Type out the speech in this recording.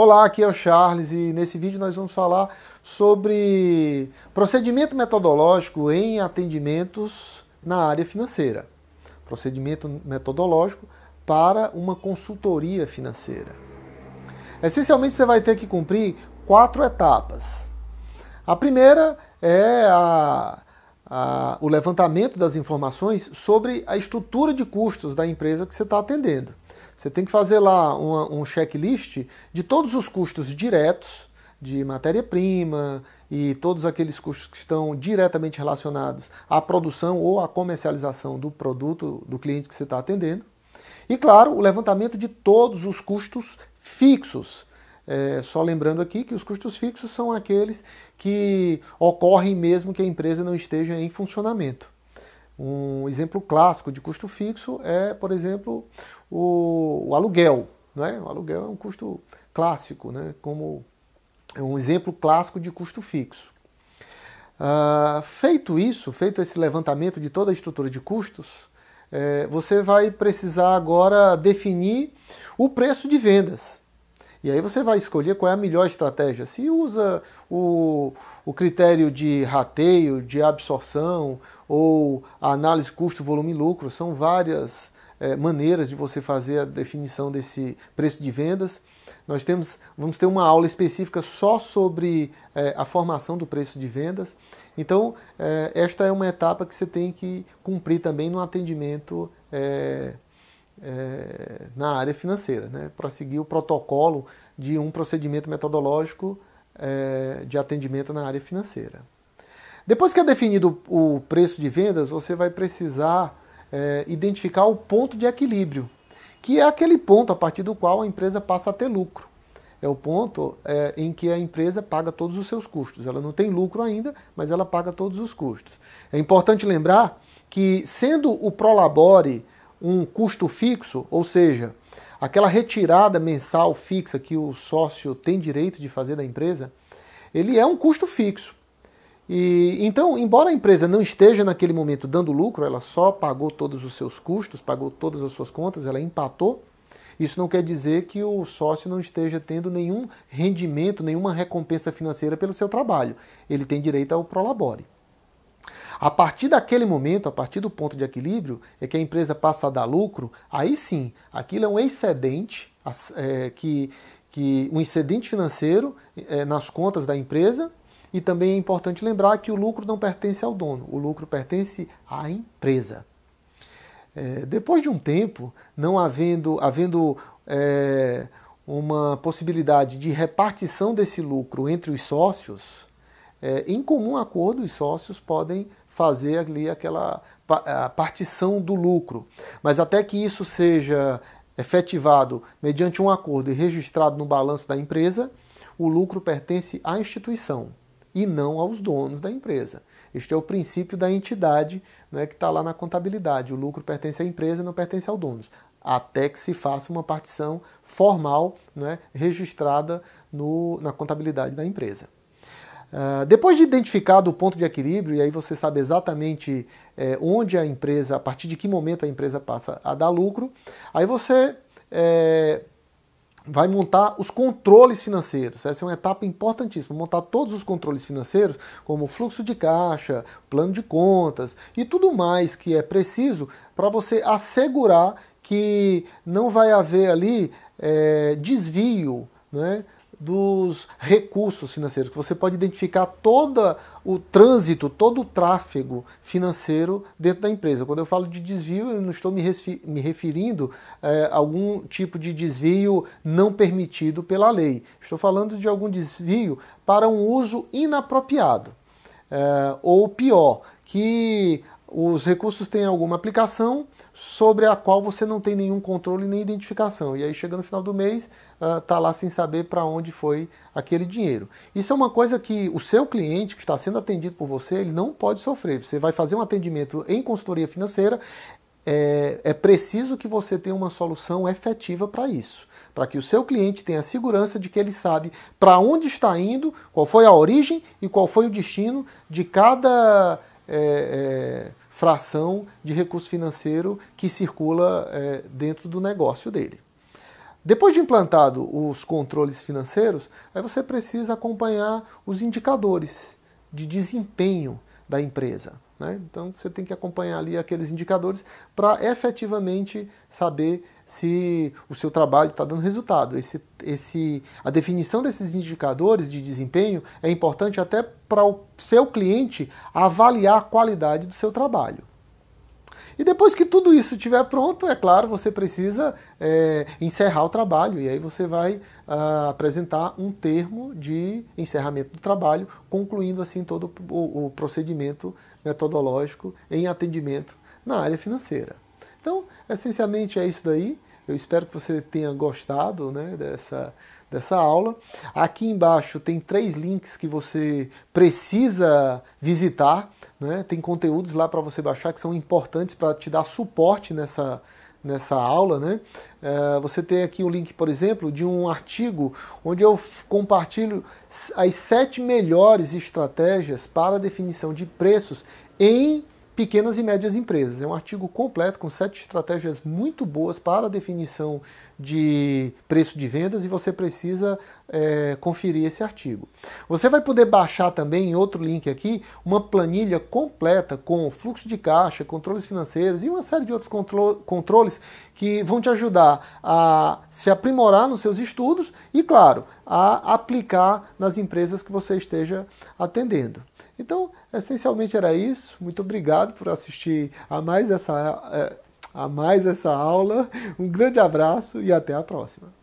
Olá, aqui é o Charles e nesse vídeo nós vamos falar sobre procedimento metodológico em atendimentos na área financeira. Procedimento metodológico para uma consultoria financeira. Essencialmente você vai ter que cumprir quatro etapas. A primeira é a, a, o levantamento das informações sobre a estrutura de custos da empresa que você está atendendo. Você tem que fazer lá uma, um checklist de todos os custos diretos de matéria-prima e todos aqueles custos que estão diretamente relacionados à produção ou à comercialização do produto do cliente que você está atendendo. E claro, o levantamento de todos os custos fixos. É, só lembrando aqui que os custos fixos são aqueles que ocorrem mesmo que a empresa não esteja em funcionamento. Um exemplo clássico de custo fixo é, por exemplo, o, o aluguel. Né? O aluguel é um custo clássico, né? como é um exemplo clássico de custo fixo. Uh, feito isso, feito esse levantamento de toda a estrutura de custos, é, você vai precisar agora definir o preço de vendas. E aí você vai escolher qual é a melhor estratégia. Se usa o, o critério de rateio, de absorção ou análise custo-volume lucro, são várias é, maneiras de você fazer a definição desse preço de vendas. Nós temos, vamos ter uma aula específica só sobre é, a formação do preço de vendas. Então, é, esta é uma etapa que você tem que cumprir também no atendimento. É, é, na área financeira, né, para seguir o protocolo de um procedimento metodológico é, de atendimento na área financeira. Depois que é definido o preço de vendas, você vai precisar é, identificar o ponto de equilíbrio, que é aquele ponto a partir do qual a empresa passa a ter lucro. É o ponto é, em que a empresa paga todos os seus custos. Ela não tem lucro ainda, mas ela paga todos os custos. É importante lembrar que, sendo o Prolabore um custo fixo, ou seja, aquela retirada mensal fixa que o sócio tem direito de fazer da empresa, ele é um custo fixo. E então, embora a empresa não esteja naquele momento dando lucro, ela só pagou todos os seus custos, pagou todas as suas contas, ela empatou. Isso não quer dizer que o sócio não esteja tendo nenhum rendimento, nenhuma recompensa financeira pelo seu trabalho. Ele tem direito ao prolabore. A partir daquele momento, a partir do ponto de equilíbrio, é que a empresa passa a dar lucro, aí sim, aquilo é um excedente, é, que, que um excedente financeiro é, nas contas da empresa, e também é importante lembrar que o lucro não pertence ao dono, o lucro pertence à empresa. É, depois de um tempo, não havendo, havendo é, uma possibilidade de repartição desse lucro entre os sócios, é, em comum acordo, os sócios podem fazer ali aquela partição do lucro. Mas até que isso seja efetivado mediante um acordo e registrado no balanço da empresa, o lucro pertence à instituição e não aos donos da empresa. Este é o princípio da entidade né, que está lá na contabilidade. O lucro pertence à empresa, não pertence aos donos, até que se faça uma partição formal né, registrada no, na contabilidade da empresa. Ah, depois de identificado o ponto de equilíbrio, e aí você sabe exatamente é, onde a empresa, a partir de que momento a empresa passa a dar lucro, aí você é, vai montar os controles financeiros. Essa é uma etapa importantíssima. Montar todos os controles financeiros, como fluxo de caixa, plano de contas e tudo mais que é preciso para você assegurar que não vai haver ali é, desvio, né? dos recursos financeiros, que você pode identificar todo o trânsito, todo o tráfego financeiro dentro da empresa. Quando eu falo de desvio, eu não estou me referindo é, a algum tipo de desvio não permitido pela lei. Estou falando de algum desvio para um uso inapropriado. É, ou pior, que os recursos têm alguma aplicação sobre a qual você não tem nenhum controle nem identificação. E aí chega no final do mês, está ah, uh, lá sem saber para onde foi aquele dinheiro. Isso é uma coisa que o seu cliente que está sendo atendido por você, ele não pode sofrer. Você vai fazer um atendimento em consultoria financeira, é, é preciso que você tenha uma solução efetiva para isso. Para que o seu cliente tenha a segurança de que ele sabe para onde está indo, qual foi a origem e qual foi o destino de cada. É, é, fração de recurso financeiro que circula é, dentro do negócio dele. Depois de implantado os controles financeiros, aí você precisa acompanhar os indicadores de desempenho da empresa. Né? Então você tem que acompanhar ali aqueles indicadores para efetivamente saber se o seu trabalho está dando resultado. Esse, esse, a definição desses indicadores de desempenho é importante até para o seu cliente avaliar a qualidade do seu trabalho. E depois que tudo isso estiver pronto, é claro, você precisa é, encerrar o trabalho. E aí você vai ah, apresentar um termo de encerramento do trabalho, concluindo assim todo o, o procedimento metodológico em atendimento na área financeira. Então, essencialmente é isso daí. Eu espero que você tenha gostado né, dessa, dessa aula. Aqui embaixo tem três links que você precisa visitar né? Tem conteúdos lá para você baixar que são importantes para te dar suporte nessa, nessa aula, né? É, você tem aqui o link, por exemplo, de um artigo onde eu compartilho as sete melhores estratégias para definição de preços em pequenas e médias empresas. É um artigo completo com sete estratégias muito boas para a definição de preço de vendas e você precisa é, conferir esse artigo. Você vai poder baixar também, em outro link aqui, uma planilha completa com fluxo de caixa, controles financeiros e uma série de outros controles que vão te ajudar a se aprimorar nos seus estudos e, claro, a aplicar nas empresas que você esteja atendendo. Então, essencialmente era isso. Muito obrigado por assistir a mais essa, eh, a mais essa aula. Um grande abraço e até a próxima.